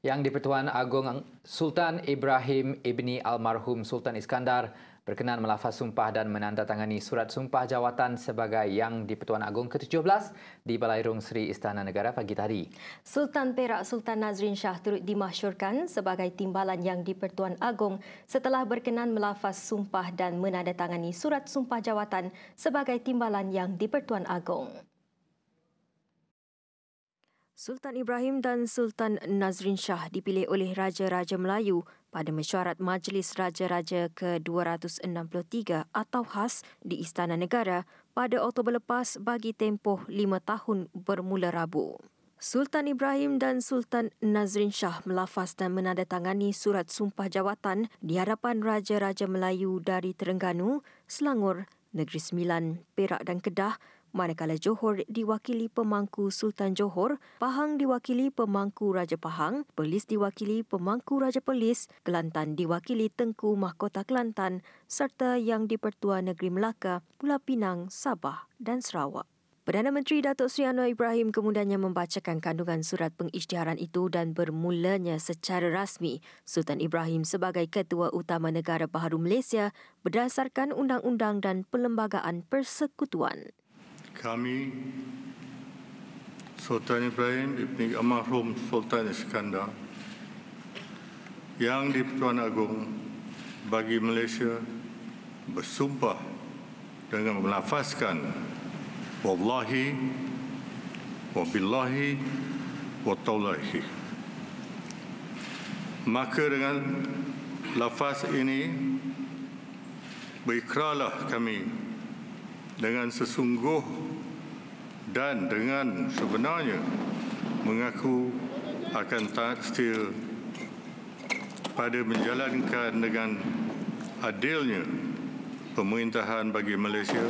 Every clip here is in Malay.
Yang di-Pertuan Agong Sultan Ibrahim Ibni Almarhum Sultan Iskandar berkenan melafaz sumpah dan menandatangani surat sumpah jawatan sebagai Yang di-Pertuan Agong ke-17 di Balai Balairung Seri Istana Negara pagi tadi. Sultan Perak Sultan Nazrin Shah turut dimasyurkan sebagai timbalan Yang di-Pertuan Agong setelah berkenan melafaz sumpah dan menandatangani surat sumpah jawatan sebagai timbalan Yang di-Pertuan Agong. Sultan Ibrahim dan Sultan Nazrin Shah dipilih oleh Raja-Raja Melayu pada mesyuarat Majlis Raja-Raja ke-263 atau khas di Istana Negara pada Oktober lepas bagi tempoh lima tahun bermula Rabu. Sultan Ibrahim dan Sultan Nazrin Shah melafaz dan menandatangani surat sumpah jawatan di hadapan Raja-Raja Melayu dari Terengganu, Selangor, Negeri Sembilan, Perak dan Kedah manakala Johor diwakili pemangku Sultan Johor, Pahang diwakili pemangku Raja Pahang, Perlis diwakili pemangku Raja Perlis, Kelantan diwakili Tengku Mahkota Kelantan serta Yang di-Pertua Negeri Melaka, Pulau Pinang, Sabah dan Sarawak. Perdana Menteri Datuk Seri Anwar Ibrahim kemudiannya membacakan kandungan surat pengisytiharan itu dan bermulanya secara rasmi Sultan Ibrahim sebagai Ketua Utama Negara Baharu Malaysia berdasarkan Undang-Undang dan Perlembagaan Persekutuan kami Sultan Ibrahim Ibni Amahrum Sultan Iskandar yang di-Pertuan Agong bagi Malaysia bersumpah dengan melafazkan Wallahi Wabillahi Wattawlahi Maka dengan lafaz ini berikralah kami dengan sesungguh dan dengan sebenarnya mengaku akan taat setia pada menjalankan dengan adilnya pemerintahan bagi Malaysia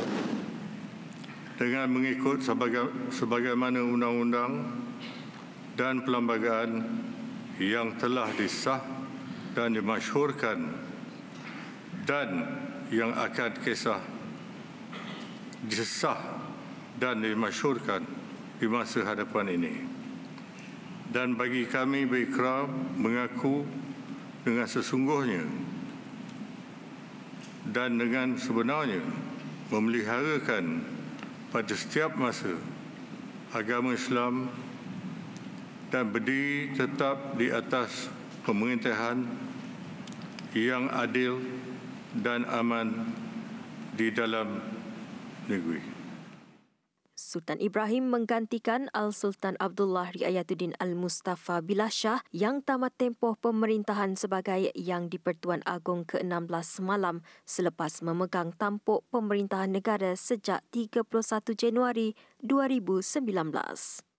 dengan mengikut sebagaimana undang-undang dan perlembagaan yang telah disah dan dimasyhurkan dan yang akan kesah disah dan dimasyurkan di masa hadapan ini. Dan bagi kami berikram mengaku dengan sesungguhnya dan dengan sebenarnya memeliharakan pada setiap masa agama Islam dan berdiri tetap di atas pemerintahan yang adil dan aman di dalam negeri. Sultan Ibrahim menggantikan Al-Sultan Abdullah Riayatuddin Al-Mustafa Bilah Shah yang tamat tempoh pemerintahan sebagai Yang di-Pertuan Agong ke-16 semalam selepas memegang tampuk pemerintahan negara sejak 31 Januari 2019.